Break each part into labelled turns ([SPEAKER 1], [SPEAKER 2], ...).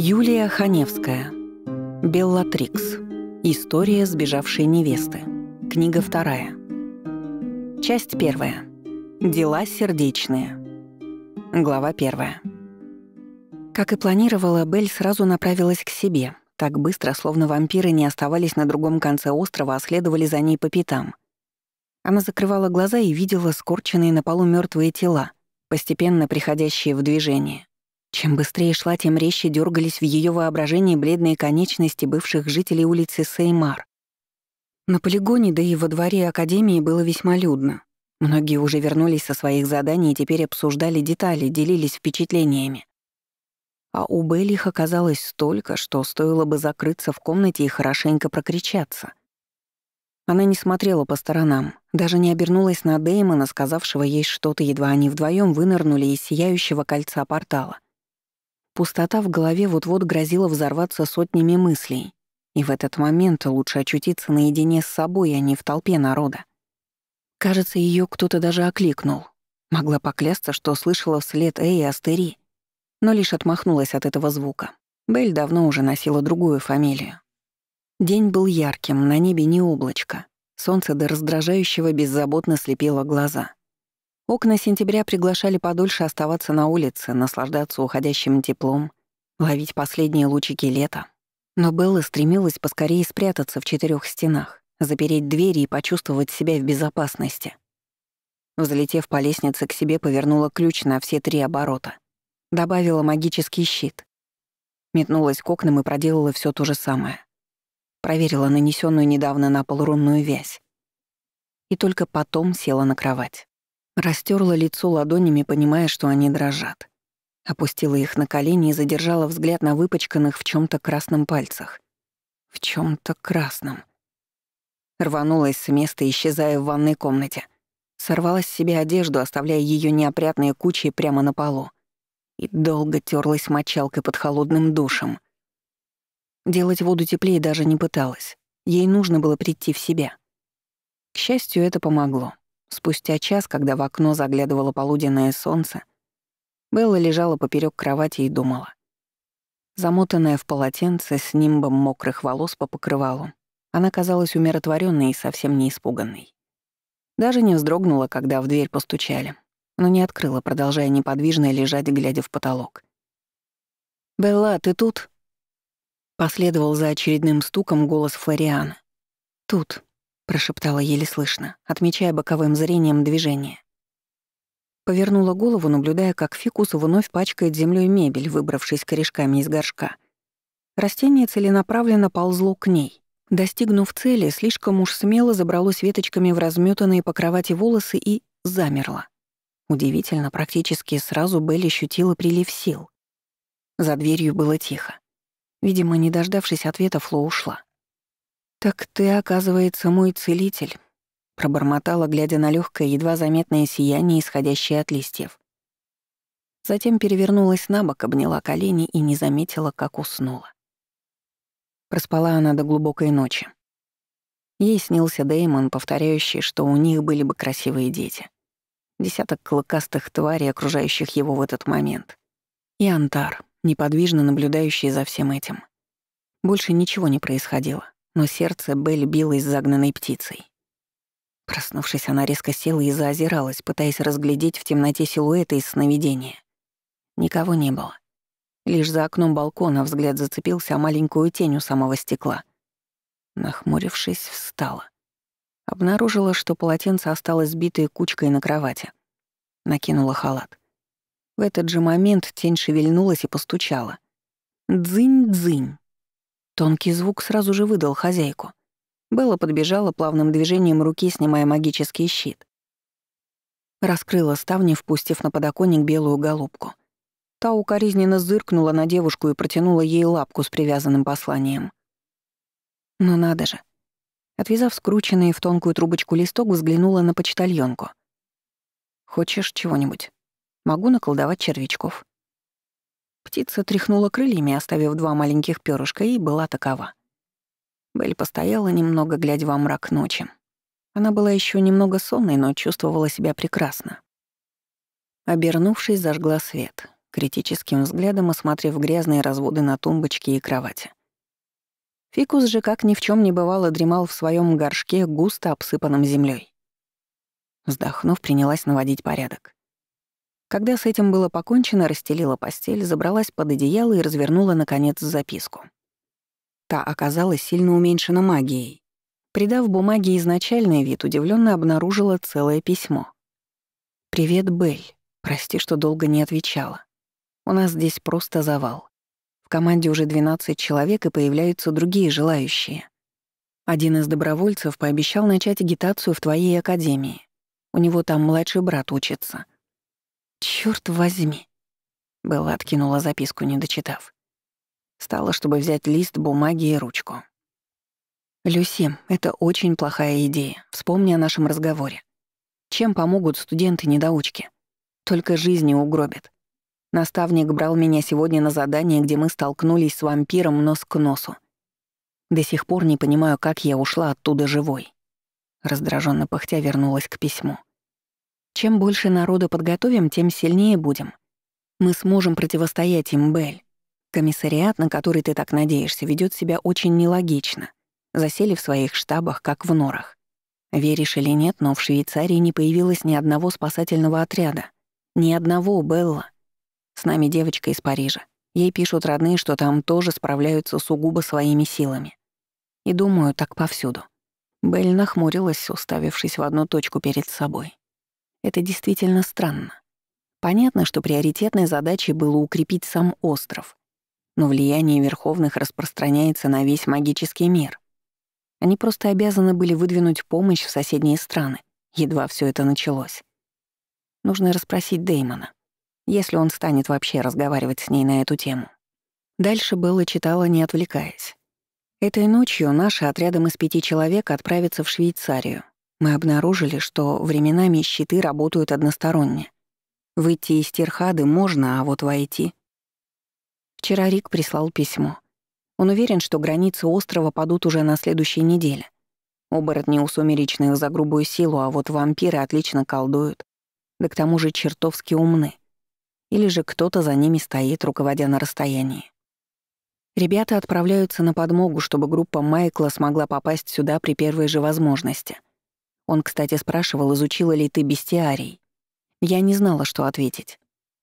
[SPEAKER 1] Юлия Ханевская. Беллатрикс. История сбежавшей невесты. Книга вторая. Часть первая. Дела сердечные. Глава первая. Как и планировала, Белль сразу направилась к себе. Так быстро, словно вампиры не оставались на другом конце острова, а следовали за ней по пятам. Она закрывала глаза и видела скорченные на полу мертвые тела, постепенно приходящие в движение. Чем быстрее шла, тем резче дергались в ее воображении бледные конечности бывших жителей улицы Сеймар. На полигоне, да и во дворе Академии было весьма людно. Многие уже вернулись со своих заданий и теперь обсуждали детали, делились впечатлениями. А у Беллих оказалось столько, что стоило бы закрыться в комнате и хорошенько прокричаться. Она не смотрела по сторонам, даже не обернулась на Дэймона, сказавшего ей что-то, едва они вдвоем вынырнули из сияющего кольца портала. Пустота в голове вот-вот грозила взорваться сотнями мыслей. И в этот момент лучше очутиться наедине с собой, а не в толпе народа. Кажется, ее кто-то даже окликнул. Могла поклясться, что слышала вслед «Эй, Астери», но лишь отмахнулась от этого звука. Бель давно уже носила другую фамилию. День был ярким, на небе не облачко. Солнце до раздражающего беззаботно слепило глаза. Окна сентября приглашали подольше оставаться на улице, наслаждаться уходящим теплом, ловить последние лучики лета. Но Белла стремилась поскорее спрятаться в четырех стенах, запереть двери и почувствовать себя в безопасности. Взлетев по лестнице к себе, повернула ключ на все три оборота. Добавила магический щит. Метнулась к окнам и проделала все то же самое. Проверила нанесенную недавно на пол рунную вязь. И только потом села на кровать. Растерла лицо ладонями, понимая, что они дрожат. Опустила их на колени и задержала взгляд на выпачканных в чем то красном пальцах. В чем то красном. Рванулась с места, исчезая в ванной комнате. Сорвала с себя одежду, оставляя ее неопрятные кучи прямо на полу. И долго терлась мочалкой под холодным душем. Делать воду теплее даже не пыталась. Ей нужно было прийти в себя. К счастью, это помогло. Спустя час, когда в окно заглядывало полуденное солнце, Белла лежала поперек кровати и думала. Замотанная в полотенце с нимбом мокрых волос по покрывалу, она казалась умиротворенной и совсем не испуганной. Даже не вздрогнула, когда в дверь постучали, но не открыла, продолжая неподвижно лежать, глядя в потолок. «Белла, ты тут?» Последовал за очередным стуком голос Флориана. «Тут», прошептала еле слышно, отмечая боковым зрением движение. Повернула голову, наблюдая, как фикус вновь пачкает землей мебель, выбравшись корешками из горшка. Растение целенаправленно ползло к ней. Достигнув цели, слишком уж смело забралось веточками в разметанные по кровати волосы и замерло. Удивительно, практически сразу Белль ощутила прилив сил. За дверью было тихо. Видимо, не дождавшись ответа, Фло ушла. «Так ты, оказывается, мой целитель», — пробормотала, глядя на легкое, едва заметное сияние, исходящее от листьев. Затем перевернулась на бок, обняла колени и не заметила, как уснула. Проспала она до глубокой ночи. Ей снился Дэймон, повторяющий, что у них были бы красивые дети. Десяток клыкастых тварей, окружающих его в этот момент. И Антар, неподвижно наблюдающий за всем этим. Больше ничего не происходило но сердце Белль билось загнанной птицей. Проснувшись, она резко села и заозиралась, пытаясь разглядеть в темноте силуэты из сновидения. Никого не было. Лишь за окном балкона взгляд зацепился о маленькую тень у самого стекла. Нахмурившись, встала. Обнаружила, что полотенце осталось сбитой кучкой на кровати. Накинула халат. В этот же момент тень шевельнулась и постучала. «Дзынь-дзынь!» Тонкий звук сразу же выдал хозяйку. Белла подбежала плавным движением руки, снимая магический щит. Раскрыла ставни, впустив на подоконник белую голубку. Та укоризненно зыркнула на девушку и протянула ей лапку с привязанным посланием. «Ну надо же!» Отвязав скрученный в тонкую трубочку листок, взглянула на почтальонку. «Хочешь чего-нибудь? Могу наколдовать червячков». Птица тряхнула крыльями, оставив два маленьких перышка, и была такова. Бель постояла немного, глядя во мрак ночи. Она была еще немного сонной, но чувствовала себя прекрасно. Обернувшись, зажгла свет, критическим взглядом осмотрев грязные разводы на тумбочке и кровати. Фикус же, как ни в чем не бывало, дремал в своем горшке, густо обсыпанном землей. Вздохнув, принялась наводить порядок. Когда с этим было покончено, расстелила постель, забралась под одеяло и развернула, наконец, записку. Та оказалась сильно уменьшена магией. Придав бумаге изначальный вид, удивленно обнаружила целое письмо. «Привет, Бель. Прости, что долго не отвечала. У нас здесь просто завал. В команде уже 12 человек, и появляются другие желающие. Один из добровольцев пообещал начать агитацию в твоей академии. У него там младший брат учится — Черт возьми!» Белла откинула записку, не дочитав. Стало чтобы взять лист бумаги и ручку. «Люси, это очень плохая идея. Вспомни о нашем разговоре. Чем помогут студенты-недоучки? Только жизни угробят. Наставник брал меня сегодня на задание, где мы столкнулись с вампиром нос к носу. До сих пор не понимаю, как я ушла оттуда живой». Раздраженно пыхтя вернулась к письму. Чем больше народу подготовим, тем сильнее будем. Мы сможем противостоять им, Бель. Комиссариат, на который ты так надеешься, ведет себя очень нелогично. Засели в своих штабах, как в норах. Веришь или нет, но в Швейцарии не появилось ни одного спасательного отряда. Ни одного, Белла. С нами девочка из Парижа. Ей пишут родные, что там тоже справляются сугубо своими силами. И думаю, так повсюду. Белль нахмурилась, уставившись в одну точку перед собой. Это действительно странно. Понятно, что приоритетной задачей было укрепить сам остров, но влияние Верховных распространяется на весь магический мир. Они просто обязаны были выдвинуть помощь в соседние страны, едва все это началось. Нужно расспросить Деймона, если он станет вообще разговаривать с ней на эту тему. Дальше Белла читала, не отвлекаясь. Этой ночью наши отрядом из пяти человек отправятся в Швейцарию, мы обнаружили, что временами щиты работают односторонне. Выйти из Тирхады можно, а вот войти... Вчера Рик прислал письмо. Он уверен, что границы острова падут уже на следующей неделе. Оборотни у сумеречных за грубую силу, а вот вампиры отлично колдуют. Да к тому же чертовски умны. Или же кто-то за ними стоит, руководя на расстоянии. Ребята отправляются на подмогу, чтобы группа Майкла смогла попасть сюда при первой же возможности — он, кстати, спрашивал, изучила ли ты бестиарий. Я не знала, что ответить.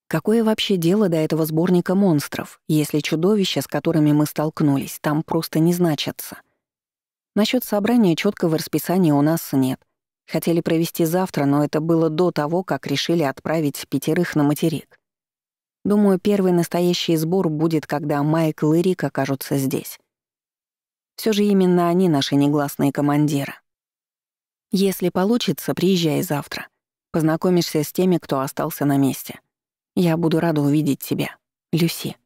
[SPEAKER 1] Какое вообще дело до этого сборника монстров, если чудовища, с которыми мы столкнулись, там просто не значатся? Насчет собрания четкого расписания у нас нет. Хотели провести завтра, но это было до того, как решили отправить пятерых на материк. Думаю, первый настоящий сбор будет, когда Майкл и Рик окажутся здесь. Все же именно они наши негласные командиры. Если получится, приезжай завтра. Познакомишься с теми, кто остался на месте. Я буду рада увидеть тебя. Люси».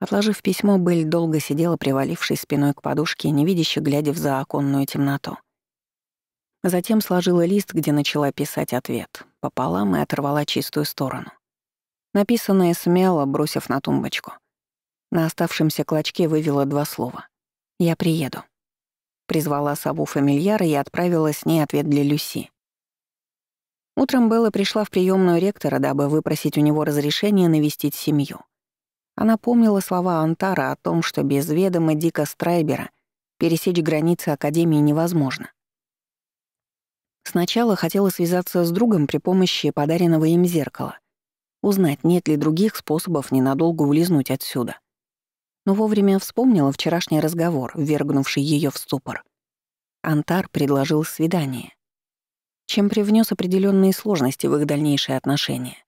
[SPEAKER 1] Отложив письмо, Белль долго сидела, привалившись спиной к подушке и невидяще глядя в заоконную темноту. Затем сложила лист, где начала писать ответ, пополам и оторвала чистую сторону. Написанное смяло, бросив на тумбочку. На оставшемся клочке вывела два слова. «Я приеду». Призвала сову фамильяра и отправила с ней ответ для Люси. Утром Белла пришла в приемную ректора, дабы выпросить у него разрешение навестить семью. Она помнила слова Антара о том, что без ведома Дика Страйбера пересечь границы Академии невозможно. Сначала хотела связаться с другом при помощи подаренного им зеркала, узнать, нет ли других способов ненадолго улизнуть отсюда но вовремя вспомнила вчерашний разговор, ввергнувший ее в ступор. Антар предложил свидание, чем привнес определенные сложности в их дальнейшие отношения.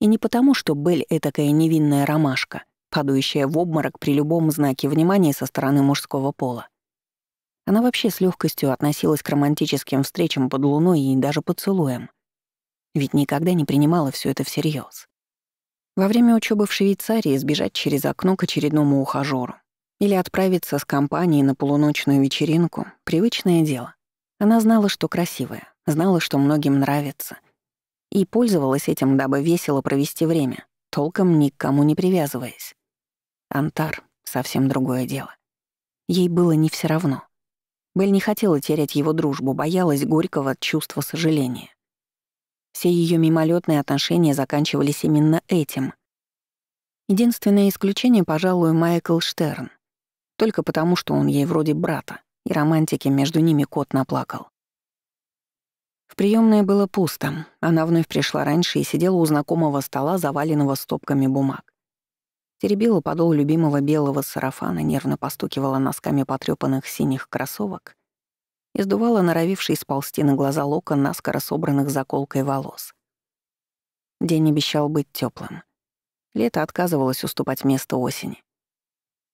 [SPEAKER 1] И не потому, что Бель — этакая невинная ромашка, падающая в обморок при любом знаке внимания со стороны мужского пола. Она вообще с легкостью относилась к романтическим встречам под луной и даже поцелуям. Ведь никогда не принимала все это всерьез. Во время учебы в Швейцарии сбежать через окно к очередному ухажеру или отправиться с компанией на полуночную вечеринку — привычное дело. Она знала, что красивая, знала, что многим нравится. И пользовалась этим, дабы весело провести время, толком ни к кому не привязываясь. Антар — совсем другое дело. Ей было не все равно. Бель не хотела терять его дружбу, боялась горького чувства сожаления. Все ее мимолетные отношения заканчивались именно этим. Единственное исключение, пожалуй, Майкл Штерн. Только потому, что он ей вроде брата, и романтики между ними кот наплакал. В приемной было пусто. Она вновь пришла раньше и сидела у знакомого стола, заваленного стопками бумаг. Теребила подол любимого белого сарафана, нервно постукивала носками потрёпанных синих кроссовок и сдувала норовивший сползти на глаза локон наскоро собранных заколкой волос. День обещал быть теплым. Лето отказывалось уступать место осени.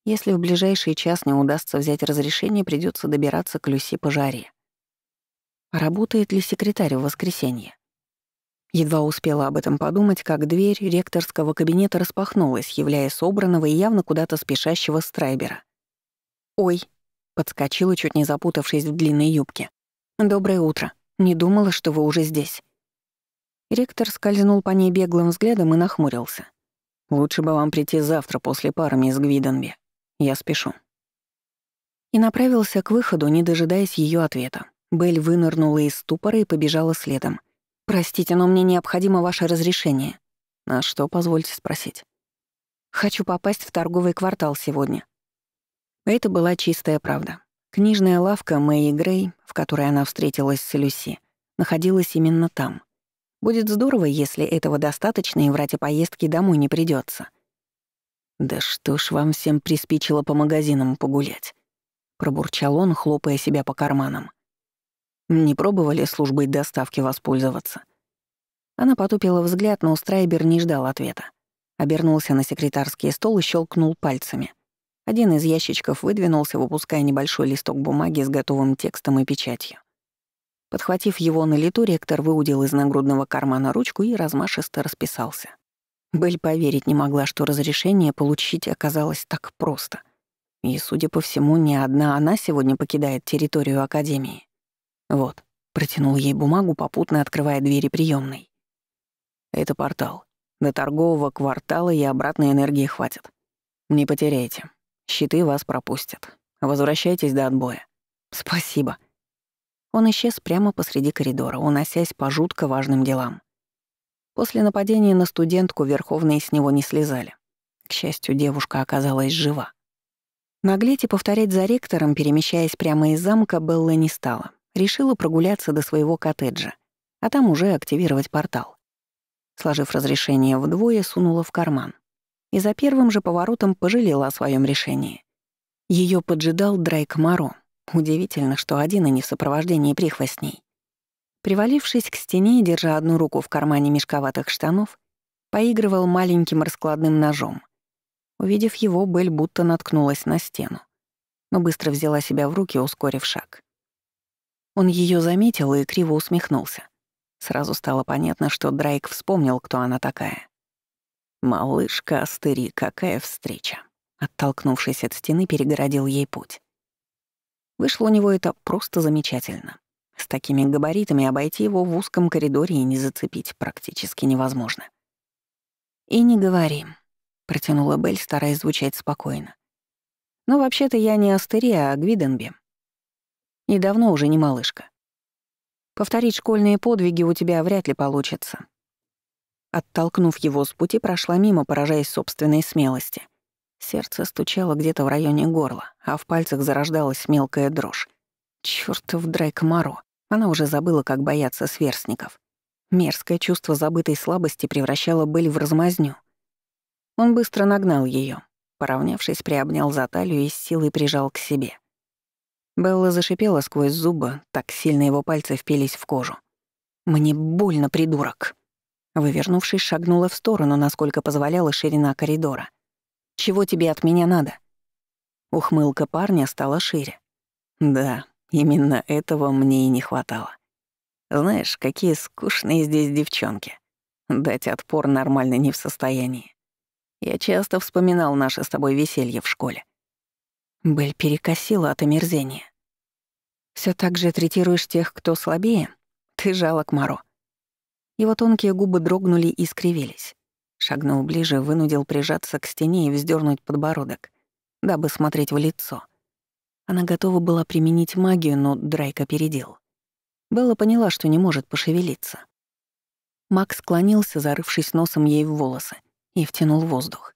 [SPEAKER 1] Если в ближайший час не удастся взять разрешение, придется добираться к Люси по жаре. Работает ли секретарь в воскресенье? Едва успела об этом подумать, как дверь ректорского кабинета распахнулась, являя собранного и явно куда-то спешащего Страйбера. «Ой!» Подскочила, чуть не запутавшись в длинной юбке. «Доброе утро. Не думала, что вы уже здесь». Ректор скользнул по ней беглым взглядом и нахмурился. «Лучше бы вам прийти завтра после пары, мисс Гвиденби. Я спешу». И направился к выходу, не дожидаясь ее ответа. Белль вынырнула из ступора и побежала следом. «Простите, но мне необходимо ваше разрешение». А что, позвольте спросить?» «Хочу попасть в торговый квартал сегодня. Это была чистая правда. Книжная лавка Мэй Грей, в которой она встретилась с Люси, находилась именно там. Будет здорово, если этого достаточно и врать о поездке домой не придется. «Да что ж вам всем приспичило по магазинам погулять?» — пробурчал он, хлопая себя по карманам. «Не пробовали службой доставки воспользоваться?» Она потупила взгляд, но Страйбер не ждал ответа. Обернулся на секретарский стол и щелкнул пальцами. Один из ящичков выдвинулся, выпуская небольшой листок бумаги с готовым текстом и печатью. Подхватив его на лету, ректор выудил из нагрудного кармана ручку и размашисто расписался. Бель поверить не могла, что разрешение получить оказалось так просто. И, судя по всему, не одна она сегодня покидает территорию Академии. Вот, протянул ей бумагу, попутно открывая двери приемной. Это портал. До торгового квартала и обратной энергии хватит. Не потеряйте. Щиты вас пропустят. Возвращайтесь до отбоя. Спасибо. Он исчез прямо посреди коридора, уносясь по жутко важным делам. После нападения на студентку верховные с него не слезали. К счастью, девушка оказалась жива. Наглеть и повторять за ректором, перемещаясь прямо из замка, Белла не стала. Решила прогуляться до своего коттеджа, а там уже активировать портал. Сложив разрешение вдвое, сунула в карман и за первым же поворотом пожалела о своем решении. Ее поджидал Драйк Маро. Удивительно, что один и не в сопровождении прихвостней. Привалившись к стене и держа одну руку в кармане мешковатых штанов, поигрывал маленьким раскладным ножом. Увидев его, Бель будто наткнулась на стену. Но быстро взяла себя в руки, ускорив шаг. Он ее заметил и криво усмехнулся. Сразу стало понятно, что Драйк вспомнил, кто она такая. «Малышка Астери, какая встреча!» Оттолкнувшись от стены, перегородил ей путь. Вышло у него это просто замечательно. С такими габаритами обойти его в узком коридоре и не зацепить практически невозможно. «И не говори», — протянула Белль, стараясь звучать спокойно. «Но вообще-то я не Астерия, а Гвиденби. И давно уже не малышка. Повторить школьные подвиги у тебя вряд ли получится. Оттолкнув его с пути, прошла мимо, поражаясь собственной смелости. Сердце стучало где-то в районе горла, а в пальцах зарождалась мелкая дрожь. Чёртов Дрейк Моро. Она уже забыла, как бояться сверстников. Мерзкое чувство забытой слабости превращало Бель в размазню. Он быстро нагнал её. Поравнявшись, приобнял за талию и с силой прижал к себе. Белла зашипела сквозь зубы, так сильно его пальцы впились в кожу. «Мне больно, придурок!» Вывернувшись, шагнула в сторону, насколько позволяла ширина коридора. «Чего тебе от меня надо?» Ухмылка парня стала шире. «Да, именно этого мне и не хватало. Знаешь, какие скучные здесь девчонки. Дать отпор нормально не в состоянии. Я часто вспоминал наше с тобой веселье в школе». Бель перекосила от омерзения. Все так же третируешь тех, кто слабее? Ты жалок, Маро. Его тонкие губы дрогнули и скривились. Шагнул ближе, вынудил прижаться к стене и вздернуть подбородок, дабы смотреть в лицо. Она готова была применить магию, но Драйк опередил. Белла поняла, что не может пошевелиться. Макс склонился, зарывшись носом ей в волосы, и втянул воздух.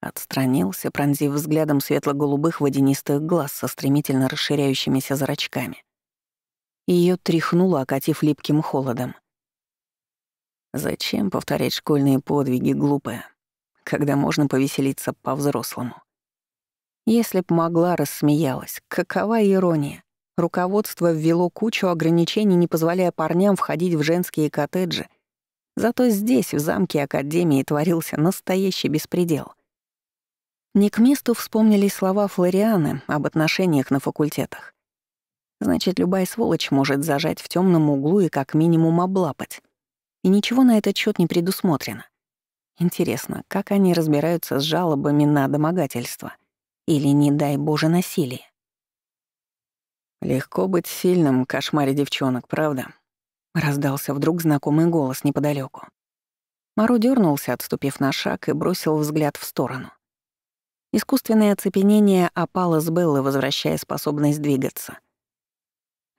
[SPEAKER 1] Отстранился, пронзив взглядом светло-голубых водянистых глаз со стремительно расширяющимися зрачками. Ее тряхнуло, окатив липким холодом — Зачем повторять школьные подвиги, глупая, когда можно повеселиться по-взрослому? Если б могла, рассмеялась. Какова ирония. Руководство ввело кучу ограничений, не позволяя парням входить в женские коттеджи. Зато здесь, в замке Академии, творился настоящий беспредел. Не к месту вспомнились слова Флорианы об отношениях на факультетах. Значит, любая сволочь может зажать в темном углу и как минимум облапать и ничего на этот счет не предусмотрено. Интересно, как они разбираются с жалобами на домогательство или, не дай Боже, насилие? «Легко быть сильным, кошмаре девчонок, правда?» — раздался вдруг знакомый голос неподалеку. Мару дернулся, отступив на шаг, и бросил взгляд в сторону. Искусственное оцепенение опало с Беллы, возвращая способность двигаться —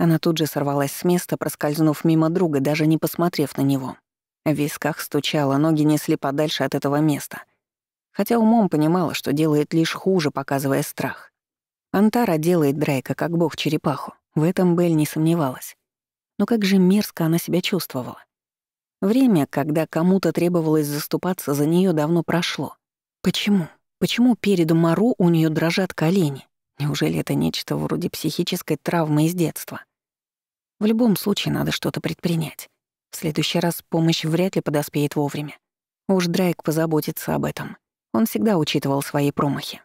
[SPEAKER 1] она тут же сорвалась с места, проскользнув мимо друга, даже не посмотрев на него. В висках стучала, ноги несли подальше от этого места. Хотя умом понимала, что делает лишь хуже, показывая страх. Антара делает Дрейка как бог черепаху, в этом Белль не сомневалась. Но как же мерзко она себя чувствовала. Время, когда кому-то требовалось заступаться за нее, давно прошло. Почему? Почему перед Мару у нее дрожат колени? Неужели это нечто вроде психической травмы из детства? В любом случае надо что-то предпринять. В следующий раз помощь вряд ли подоспеет вовремя. Уж Драйк позаботится об этом. Он всегда учитывал свои промахи.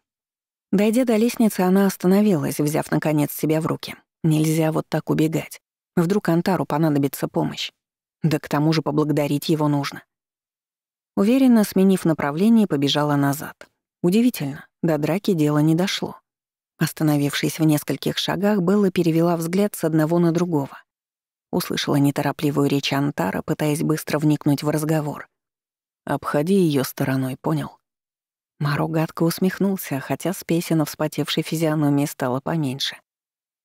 [SPEAKER 1] Дойдя до лестницы, она остановилась, взяв, наконец, себя в руки. Нельзя вот так убегать. Вдруг Антару понадобится помощь. Да к тому же поблагодарить его нужно. Уверенно сменив направление, побежала назад. Удивительно, до драки дело не дошло. Остановившись в нескольких шагах, Белла перевела взгляд с одного на другого. Услышала неторопливую речь Антара, пытаясь быстро вникнуть в разговор. «Обходи ее стороной, понял?» Маро гадко усмехнулся, хотя спеси на вспотевшей физиономии стало поменьше.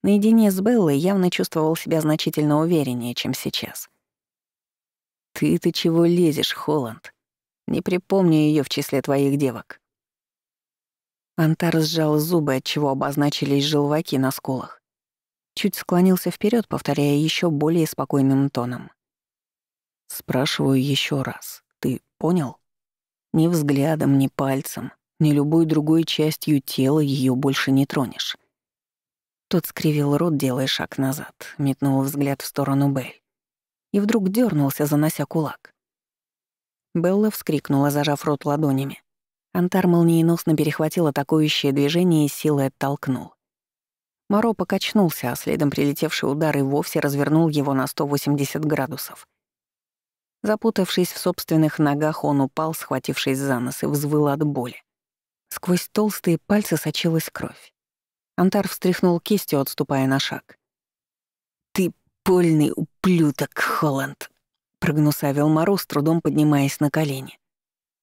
[SPEAKER 1] Наедине с Беллой явно чувствовал себя значительно увереннее, чем сейчас. «Ты-то чего лезешь, Холланд? Не припомню ее в числе твоих девок». Антар сжал зубы, от чего обозначились желваки на скулах. Чуть склонился вперед, повторяя еще более спокойным тоном. «Спрашиваю еще раз. Ты понял?» Ни взглядом, ни пальцем, ни любой другой частью тела ее больше не тронешь. Тот скривил рот, делая шаг назад, метнул взгляд в сторону Белль И вдруг дернулся, занося кулак. Белла вскрикнула, зажав рот ладонями. Антар молниеносно перехватил атакующее движение и силой оттолкнул. Моро покачнулся, а следом прилетевший удар и вовсе развернул его на 180 градусов. Запутавшись в собственных ногах, он упал, схватившись за нос, и взвыл от боли. Сквозь толстые пальцы сочилась кровь. Антар встряхнул кистью, отступая на шаг. «Ты польный ублюдок, Холланд!» — прогнусавил Моро, с трудом поднимаясь на колени.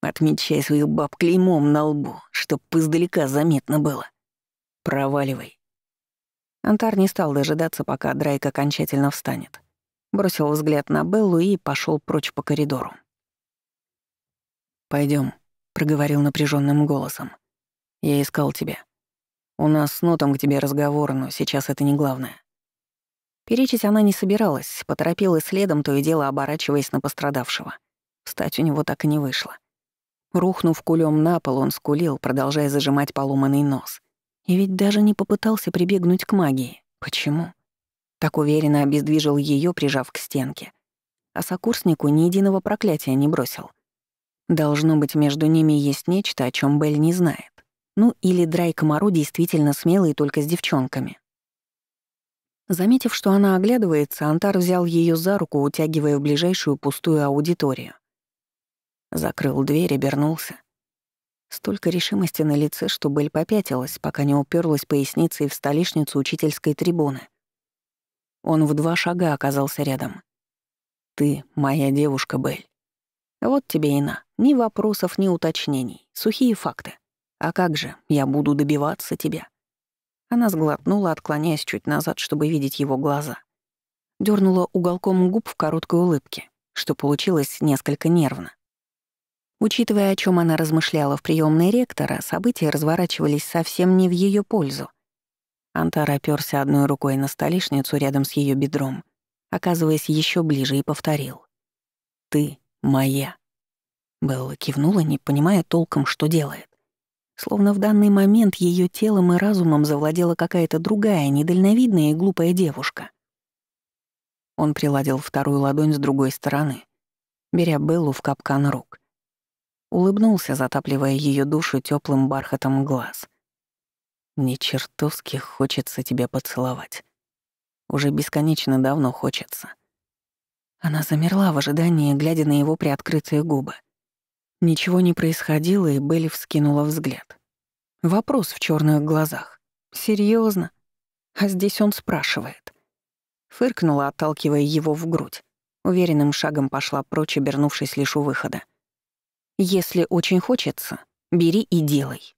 [SPEAKER 1] «Отмечай своих баб клеймом на лбу, чтоб издалека заметно было. Проваливай. Антар не стал дожидаться, пока Драйк окончательно встанет. Бросил взгляд на Беллу и пошел прочь по коридору. Пойдем, проговорил напряженным голосом. «Я искал тебя. У нас с Нотом к тебе разговор, но сейчас это не главное». Перечить она не собиралась, поторопилась следом, то и дело оборачиваясь на пострадавшего. Встать у него так и не вышло. Рухнув кулем на пол, он скулил, продолжая зажимать поломанный нос. И ведь даже не попытался прибегнуть к магии. Почему? Так уверенно обездвижил ее, прижав к стенке. А сокурснику ни единого проклятия не бросил. Должно быть, между ними есть нечто, о чем Белль не знает. Ну или Драйк действительно смелый только с девчонками. Заметив, что она оглядывается, Антар взял ее за руку, утягивая в ближайшую пустую аудиторию. Закрыл дверь, обернулся. Столько решимости на лице, что Бель попятилась, пока не уперлась поясницей в столешницу учительской трибуны. Он в два шага оказался рядом. «Ты моя девушка, Бель. Вот тебе и на. Ни вопросов, ни уточнений. Сухие факты. А как же, я буду добиваться тебя». Она сглотнула, отклоняясь чуть назад, чтобы видеть его глаза. Дёрнула уголком губ в короткой улыбке, что получилось несколько нервно. Учитывая, о чем она размышляла в приёмной ректора, события разворачивались совсем не в ее пользу. Антар оперся одной рукой на столешницу рядом с ее бедром, оказываясь еще ближе, и повторил. «Ты моя». Белла кивнула, не понимая толком, что делает. Словно в данный момент ее телом и разумом завладела какая-то другая, недальновидная и глупая девушка. Он приладил вторую ладонь с другой стороны, беря Беллу в капкан рук — улыбнулся, затапливая ее душу теплым бархатом глаз. «Мне чертовски хочется тебя поцеловать. Уже бесконечно давно хочется». Она замерла в ожидании, глядя на его приоткрытые губы. Ничего не происходило, и Белли вскинула взгляд. Вопрос в черных глазах. Серьезно? А здесь он спрашивает. Фыркнула, отталкивая его в грудь. Уверенным шагом пошла прочь, обернувшись лишь у выхода. Если очень хочется, бери и делай.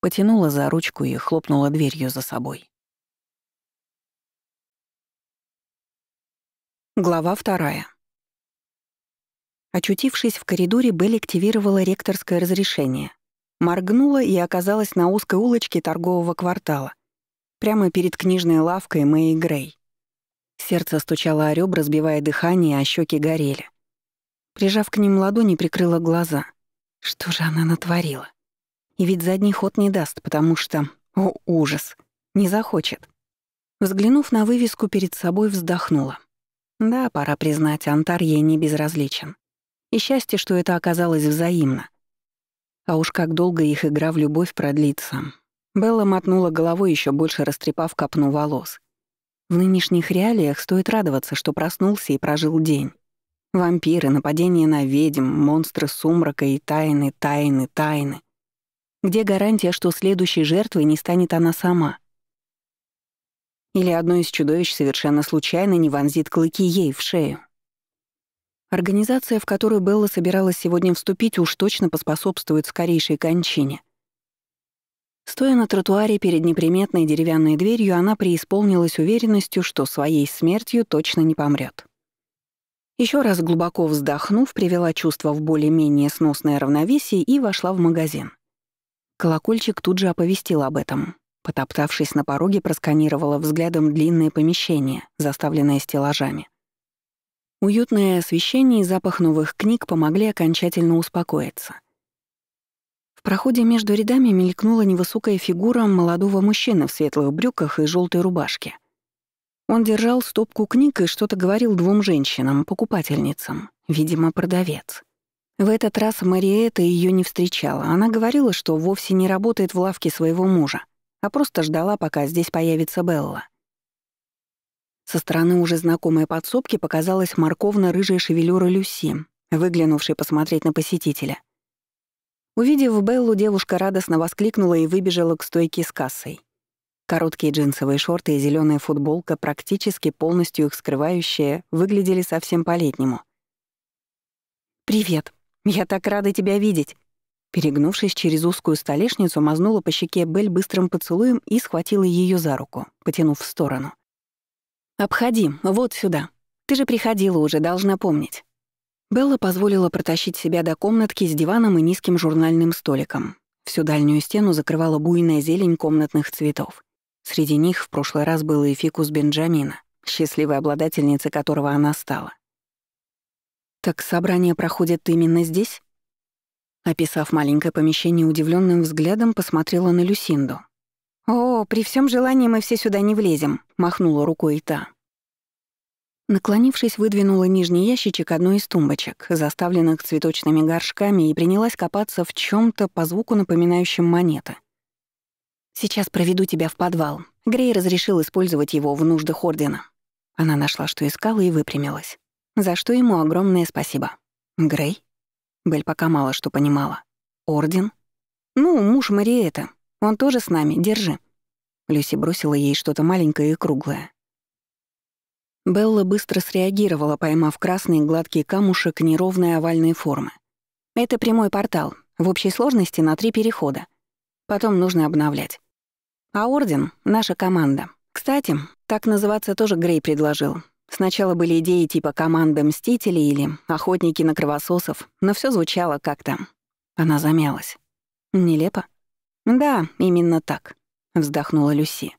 [SPEAKER 1] Потянула за ручку и хлопнула дверью за собой. Глава вторая. Очутившись в коридоре, Белль активировала ректорское разрешение. Моргнула и оказалась на узкой улочке торгового квартала, прямо перед книжной лавкой Мэй Грей. Сердце стучало о ребра, сбивая дыхание, а щеки горели. Прижав к ним ладони, прикрыла глаза. Что же она натворила? И ведь задний ход не даст, потому что... О, ужас! Не захочет. Взглянув на вывеску перед собой, вздохнула. Да, пора признать, Антар ей не безразличен. И счастье, что это оказалось взаимно. А уж как долго их игра в любовь продлится. Белла мотнула головой, еще больше растрепав копну волос. В нынешних реалиях стоит радоваться, что проснулся и прожил день. Вампиры, нападения на ведьм, монстры сумрака и тайны, тайны, тайны. Где гарантия, что следующей жертвой не станет она сама? Или одно из чудовищ совершенно случайно не вонзит клыки ей в шею? Организация, в которую Белла собиралась сегодня вступить, уж точно поспособствует скорейшей кончине. Стоя на тротуаре перед неприметной деревянной дверью, она преисполнилась уверенностью, что своей смертью точно не помрет. Еще раз глубоко вздохнув, привела чувство в более-менее сносное равновесие и вошла в магазин. Колокольчик тут же оповестил об этом. Потоптавшись на пороге, просканировала взглядом длинное помещение, заставленное стеллажами. Уютное освещение и запах новых книг помогли окончательно успокоиться. В проходе между рядами мелькнула невысокая фигура молодого мужчины в светлых брюках и желтой рубашке. Он держал стопку книг и что-то говорил двум женщинам, покупательницам, видимо, продавец. В этот раз Мариэта ее не встречала. Она говорила, что вовсе не работает в лавке своего мужа, а просто ждала, пока здесь появится Белла. Со стороны уже знакомой подсобки показалась морковно-рыжая шевелюра Люси, выглянувшей посмотреть на посетителя. Увидев Беллу, девушка радостно воскликнула и выбежала к стойке с кассой. Короткие джинсовые шорты и зеленая футболка, практически полностью их скрывающие, выглядели совсем по-летнему. «Привет! Я так рада тебя видеть!» Перегнувшись через узкую столешницу, мазнула по щеке Бель быстрым поцелуем и схватила ее за руку, потянув в сторону. «Обходи, вот сюда. Ты же приходила уже, должна помнить». Белла позволила протащить себя до комнатки с диваном и низким журнальным столиком. Всю дальнюю стену закрывала буйная зелень комнатных цветов. Среди них в прошлый раз был и фикус Бенджамина, счастливой обладательницей которого она стала. «Так собрание проходит именно здесь?» Описав маленькое помещение удивленным взглядом, посмотрела на Люсинду. «О, при всем желании мы все сюда не влезем», — махнула рукой и та. Наклонившись, выдвинула нижний ящичек одной из тумбочек, заставленных цветочными горшками, и принялась копаться в чем то по звуку напоминающем монеты — «Сейчас проведу тебя в подвал». Грей разрешил использовать его в нуждах Ордена. Она нашла, что искала, и выпрямилась. За что ему огромное спасибо. «Грей?» Бель пока мало что понимала. «Орден?» «Ну, муж Мариэта. Он тоже с нами. Держи». Люси бросила ей что-то маленькое и круглое. Белла быстро среагировала, поймав красный гладкий камушек неровной овальной формы. Это прямой портал, в общей сложности на три перехода. Потом нужно обновлять. А Орден — наша команда. Кстати, так называться тоже Грей предложил. Сначала были идеи типа «Команда Мстителей» или «Охотники на кровососов», но все звучало как-то. Она замялась. «Нелепо?» «Да, именно так», — вздохнула Люси.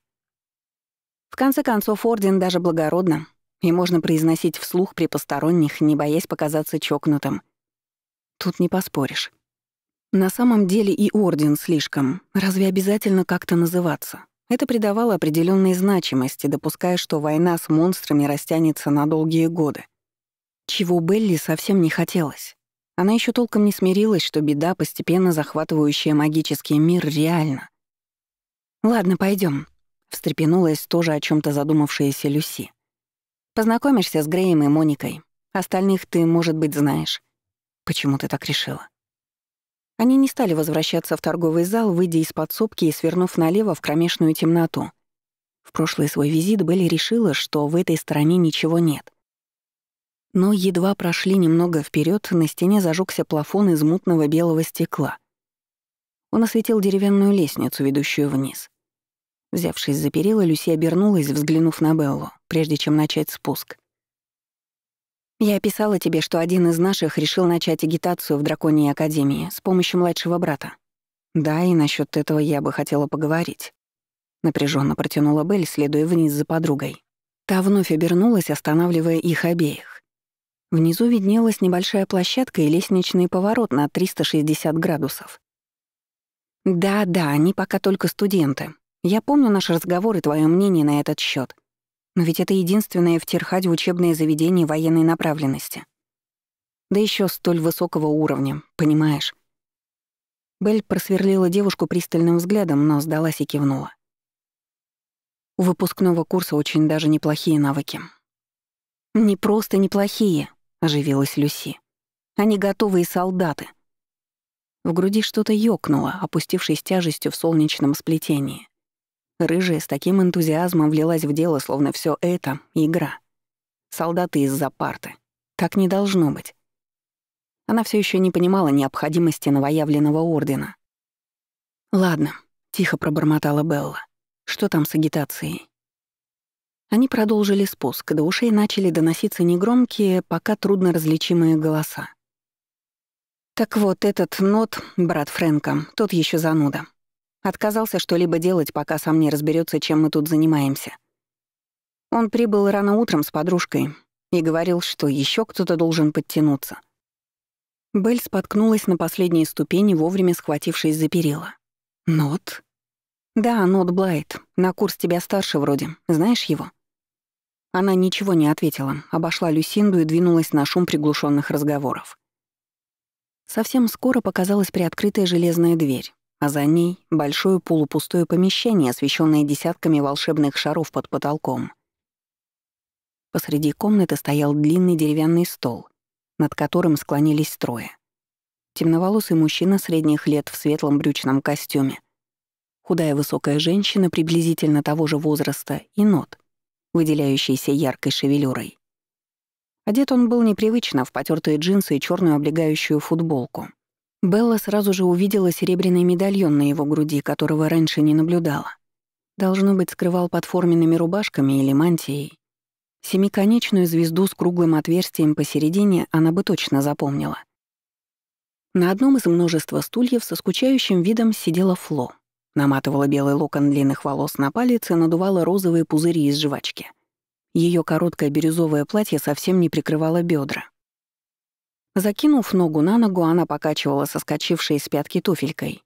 [SPEAKER 1] В конце концов, Орден даже благородно, и можно произносить вслух при посторонних, не боясь показаться чокнутым. Тут не поспоришь. На самом деле и орден слишком. Разве обязательно как-то называться? Это придавало определенной значимости, допуская, что война с монстрами растянется на долгие годы. Чего Белли совсем не хотелось. Она еще толком не смирилась, что беда, постепенно захватывающая магический мир, реальна. «Ладно, пойдем, встрепенулась тоже о чем то задумавшаяся Люси. «Познакомишься с Греем и Моникой. Остальных ты, может быть, знаешь». «Почему ты так решила?» Они не стали возвращаться в торговый зал, выйдя из подсобки и свернув налево в кромешную темноту. В прошлый свой визит Белли решила, что в этой стороне ничего нет. Но едва прошли немного вперед, на стене зажегся плафон из мутного белого стекла. Он осветил деревянную лестницу, ведущую вниз. Взявшись за перила, Люси обернулась, взглянув на Беллу, прежде чем начать спуск. Я писала тебе, что один из наших решил начать агитацию в Драконьей Академии с помощью младшего брата. Да, и насчет этого я бы хотела поговорить. Напряженно протянула Белль, следуя вниз за подругой. Та вновь обернулась, останавливая их обеих. Внизу виднелась небольшая площадка и лестничный поворот на 360 градусов. «Да, да, они пока только студенты. Я помню наш разговор и твое мнение на этот счет. Но ведь это единственное в Тирхаде учебное заведение военной направленности. Да еще столь высокого уровня, понимаешь? Бель просверлила девушку пристальным взглядом, но сдалась и кивнула. У выпускного курса очень даже неплохие навыки. «Не просто неплохие», — оживилась Люси. «Они готовые солдаты». В груди что-то ёкнуло, опустившись тяжестью в солнечном сплетении. Рыжая с таким энтузиазмом влилась в дело, словно все это — игра. Солдаты из-за парты. Так не должно быть. Она все еще не понимала необходимости новоявленного ордена. «Ладно», — тихо пробормотала Белла. «Что там с агитацией?» Они продолжили спуск, до ушей начали доноситься негромкие, пока трудно различимые голоса. «Так вот, этот Нот, брат Фрэнка, тот еще зануда. Отказался что-либо делать, пока сам не разберется, чем мы тут занимаемся. Он прибыл рано утром с подружкой и говорил, что еще кто-то должен подтянуться. Белль споткнулась на последней ступени, вовремя схватившись за перила. «Нот?» «Да, Нот Блайт. На курс тебя старше вроде. Знаешь его?» Она ничего не ответила, обошла Люсинду и двинулась на шум приглушенных разговоров. Совсем скоро показалась приоткрытая железная дверь а за ней — большое полупустое помещение, освещенное десятками волшебных шаров под потолком. Посреди комнаты стоял длинный деревянный стол, над которым склонились трое. Темноволосый мужчина средних лет в светлом брючном костюме, худая высокая женщина приблизительно того же возраста и нот, выделяющийся яркой шевелюрой. Одет он был непривычно в потертые джинсы и черную облегающую футболку. Белла сразу же увидела серебряный медальон на его груди, которого раньше не наблюдала. Должно быть, скрывал под форменными рубашками или мантией. Семиконечную звезду с круглым отверстием посередине она бы точно запомнила. На одном из множества стульев со скучающим видом сидела Фло. Наматывала белый локон длинных волос на палец и надувала розовые пузыри из жвачки. Ее короткое бирюзовое платье совсем не прикрывало бедра. Закинув ногу на ногу, она покачивала соскочившей с пятки туфелькой.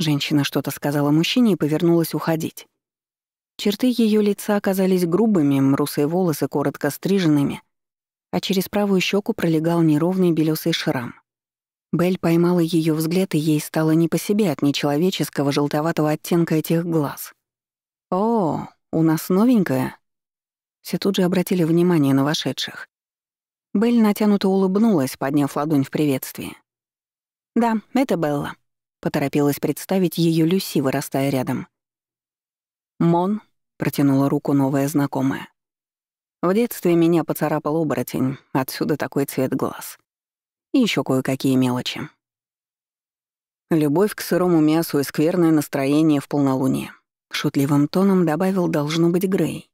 [SPEAKER 1] Женщина что-то сказала мужчине и повернулась уходить. Черты ее лица оказались грубыми, русые волосы коротко стриженными, а через правую щеку пролегал неровный белесый шрам. Бель поймала ее взгляд, и ей стало не по себе от нечеловеческого желтоватого оттенка этих глаз. «О, у нас новенькая?» Все тут же обратили внимание на вошедших. Белль натянуто улыбнулась, подняв ладонь в приветствии. «Да, это Белла», — поторопилась представить ее Люси, вырастая рядом. «Мон», — протянула руку новая знакомая. «В детстве меня поцарапал оборотень, отсюда такой цвет глаз. И еще кое-какие мелочи». Любовь к сырому мясу и скверное настроение в полнолуние. Шутливым тоном добавил «должно быть Грей».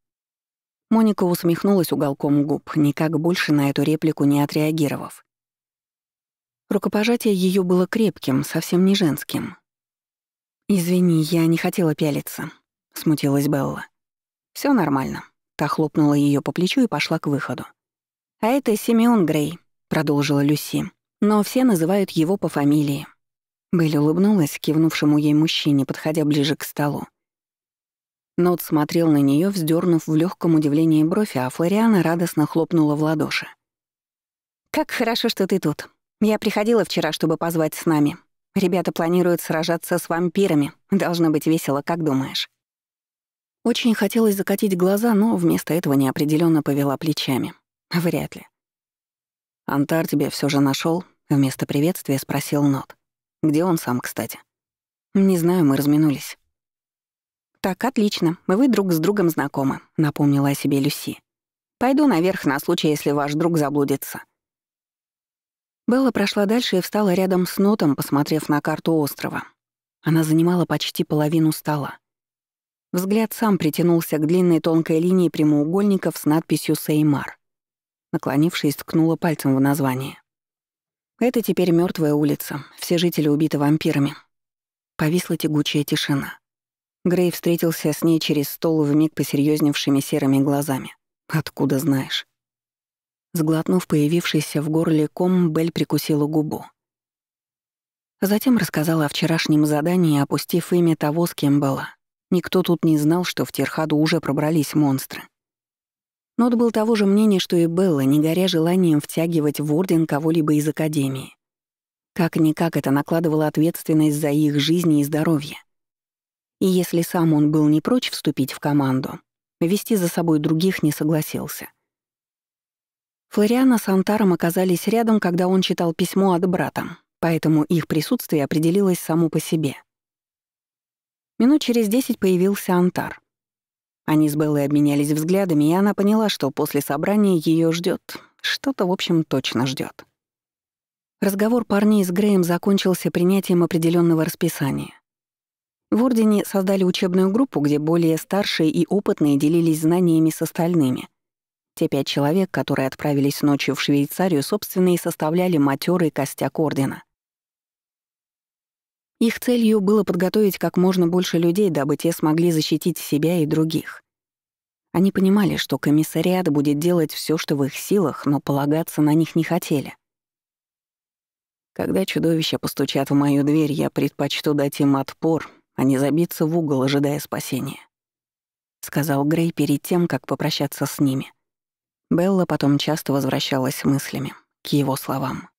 [SPEAKER 1] Моника усмехнулась уголком губ, никак больше на эту реплику не отреагировав. Рукопожатие ее было крепким, совсем не женским. «Извини, я не хотела пялиться», — смутилась Белла. Все нормально». Та хлопнула ее по плечу и пошла к выходу. «А это Симеон Грей», — продолжила Люси. «Но все называют его по фамилии». Белль улыбнулась кивнувшему ей мужчине, подходя ближе к столу. Нот смотрел на нее, вздернув в легком удивлении бровь, а Флориана радостно хлопнула в ладоши. «Как хорошо, что ты тут. Я приходила вчера, чтобы позвать с нами. Ребята планируют сражаться с вампирами. Должно быть весело, как думаешь?» Очень хотелось закатить глаза, но вместо этого неопределенно повела плечами. Вряд ли. «Антар тебя все же нашел? Вместо приветствия спросил Нот. «Где он сам, кстати?» «Не знаю, мы разминулись». «Так, отлично, вы друг с другом знакомы», — напомнила о себе Люси. «Пойду наверх на случай, если ваш друг заблудится». Белла прошла дальше и встала рядом с Нотом, посмотрев на карту острова. Она занимала почти половину стола. Взгляд сам притянулся к длинной тонкой линии прямоугольников с надписью «Сеймар». Наклонившись, ткнула пальцем в название. Это теперь мертвая улица, все жители убиты вампирами. Повисла тягучая тишина. Грей встретился с ней через стол вмиг посерьезневшими серыми глазами. «Откуда знаешь?» Сглотнув появившийся в горле ком, Бель прикусила губу. Затем рассказала о вчерашнем задании, опустив имя того, с кем была. Никто тут не знал, что в Тирхаду уже пробрались монстры. Нот был того же мнения, что и Белла, не горя желанием втягивать в Орден кого-либо из Академии. Как-никак это накладывало ответственность за их жизни и здоровье. И если сам он был не прочь вступить в команду, вести за собой других не согласился. Флориана с Антаром оказались рядом, когда он читал письмо от брата, поэтому их присутствие определилось само по себе. Минут через десять появился Антар. Они с Беллой обменялись взглядами, и она поняла, что после собрания ее ждет что-то, в общем, точно ждет. Разговор парней с Греем закончился принятием определенного расписания. В Ордене создали учебную группу, где более старшие и опытные делились знаниями с остальными. Те пять человек, которые отправились ночью в Швейцарию, собственно, и составляли матерый костяк Ордена. Их целью было подготовить как можно больше людей, дабы те смогли защитить себя и других. Они понимали, что комиссариат будет делать все, что в их силах, но полагаться на них не хотели. Когда чудовища постучат в мою дверь, я предпочту дать им отпор, а не забиться в угол, ожидая спасения. Сказал Грей перед тем, как попрощаться с ними. Белла потом часто возвращалась мыслями к его словам.